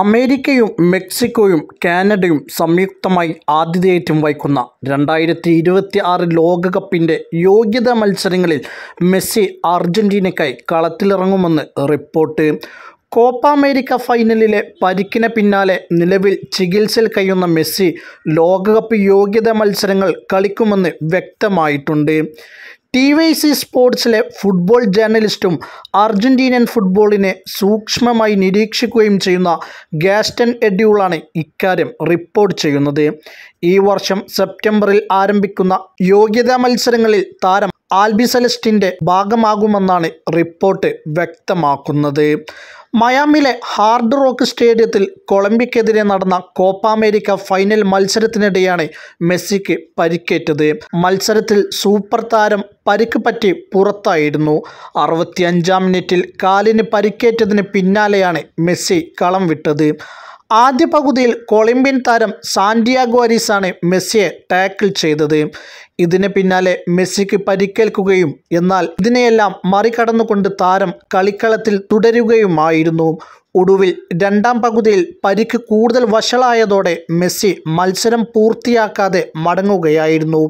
അമേരിക്കയും മെക്സിക്കോയും കാനഡയും സംയുക്തമായി ആതിഥേയത്വം വഹിക്കുന്ന രണ്ടായിരത്തി ഇരുപത്തി ആറ് ലോകകപ്പിൻ്റെ യോഗ്യതാ മത്സരങ്ങളിൽ മെസ്സി അർജൻറ്റീനയ്ക്കായി കളത്തിലിറങ്ങുമെന്ന് റിപ്പോർട്ട് കോപ്പ അമേരിക്ക ഫൈനലിലെ പരിക്കിന് പിന്നാലെ നിലവിൽ ചികിത്സയിൽ കഴിയുന്ന മെസ്സി ലോകകപ്പ് യോഗ്യതാ മത്സരങ്ങൾ കളിക്കുമെന്ന് വ്യക്തമായിട്ടുണ്ട് ടി വൈ സി സ്പോർട്സിലെ ഫുട്ബോൾ ജേർണലിസ്റ്റും അർജന്റീനിയൻ ഫുട്ബോളിനെ സൂക്ഷ്മമായി നിരീക്ഷിക്കുകയും ചെയ്യുന്ന ഗാസ്റ്റൻ എഡ്യൂളാണ് ഇക്കാര്യം റിപ്പോർട്ട് ചെയ്യുന്നത് ഈ വർഷം സെപ്റ്റംബറിൽ ആരംഭിക്കുന്ന യോഗ്യതാ മത്സരങ്ങളിൽ താരം ആൽബിസലസ്റ്റിൻ്റെ ഭാഗമാകുമെന്നാണ് റിപ്പോർട്ട് വ്യക്തമാക്കുന്നത് മയാമിലെ ഹാർഡ് റോക്ക് സ്റ്റേഡിയത്തിൽ കൊളംബിയക്കെതിരെ നടന്ന കോപ്പ അമേരിക്ക ഫൈനൽ മത്സരത്തിനിടെയാണ് മെസ്സിക്ക് പരിക്കേറ്റത് മത്സരത്തിൽ സൂപ്പർ താരം പരിക്ക് പറ്റി പുറത്തായിരുന്നു അറുപത്തിയഞ്ചാം മിനിറ്റിൽ കാലിന് പരിക്കേറ്റതിന് പിന്നാലെയാണ് മെസ്സി കളം വിട്ടത് ആദ്യ പകുതിയിൽ കൊളംബിയൻ താരം സാന്റിയാഗോ അരീസാണ് മെസ്സിയെ ടാക്കിൾ ചെയ്തത് ഇതിന് പിന്നാലെ മെസ്സിക്ക് പരിക്കേൽക്കുകയും എന്നാൽ ഇതിനെയെല്ലാം മറികടന്നുകൊണ്ട് താരം കളിക്കളത്തിൽ തുടരുകയുമായിരുന്നു ഒടുവിൽ രണ്ടാം പകുതിയിൽ പരിക്ക് കൂടുതൽ വഷളായതോടെ മെസ്സി മത്സരം പൂർത്തിയാക്കാതെ മടങ്ങുകയായിരുന്നു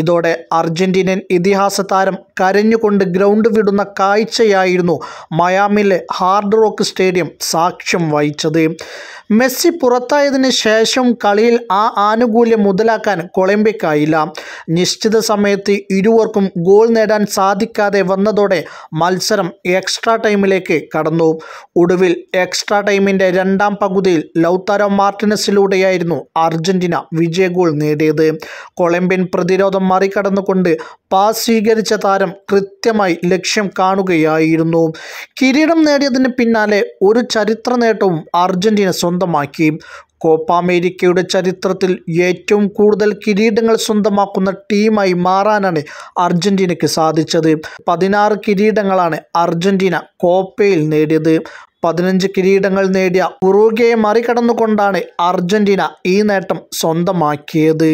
ഇതോടെ അർജന്റീനൻ ഇതിഹാസ താരം കരഞ്ഞുകൊണ്ട് ഗ്രൗണ്ട് വിടുന്ന കാഴ്ചയായിരുന്നു മയാമിലെ ഹാർഡ് റോക്ക് സ്റ്റേഡിയം സാക്ഷ്യം വഹിച്ചത് മെസ്സി പുറത്തായതിന് ശേഷം കളിയിൽ ആ ആനുകൂല്യം മുതലാക്കാൻ കൊളംബിക്കായില്ല നിശ്ചിത സമയത്ത് ഇരുവർക്കും ഗോൾ നേടാൻ സാധിക്കാതെ വന്നതോടെ മത്സരം എക്സ്ട്രാ ടൈമിലേക്ക് കടന്നു ഒടുവിൽ എക്സ്ട്രാ ടൈമിൻ്റെ രണ്ടാം പകുതിയിൽ ലൗത്താരോ മാർട്ടിനസിലൂടെയായിരുന്നു അർജൻറ്റീന വിജയ ഗോൾ നേടിയത് കൊളംബിയൻ പ്രതിരോധം മറികടന്നുകൊണ്ട് പാസ് സ്വീകരിച്ച താരം കൃത്യമായി ലക്ഷ്യം കാണുകയായിരുന്നു കിരീടം നേടിയതിന് പിന്നാലെ ഒരു ചരിത്ര നേട്ടവും അർജൻറ്റീന സ്വന്തം സ്വന്തമാക്കിയും കോപ്പ അമേരിക്കയുടെ ചരിത്രത്തിൽ ഏറ്റവും കൂടുതൽ കിരീടങ്ങൾ സ്വന്തമാക്കുന്ന ടീമായി മാറാനാണ് അർജൻറ്റീനയ്ക്ക് സാധിച്ചത് പതിനാറ് കിരീടങ്ങളാണ് അർജൻറ്റീന കോപ്പയിൽ നേടിയത് പതിനഞ്ച് കിരീടങ്ങൾ നേടിയ ഉറൂഗയെ മറികടന്നുകൊണ്ടാണ് അർജൻറ്റീന ഈ നേട്ടം സ്വന്തമാക്കിയത്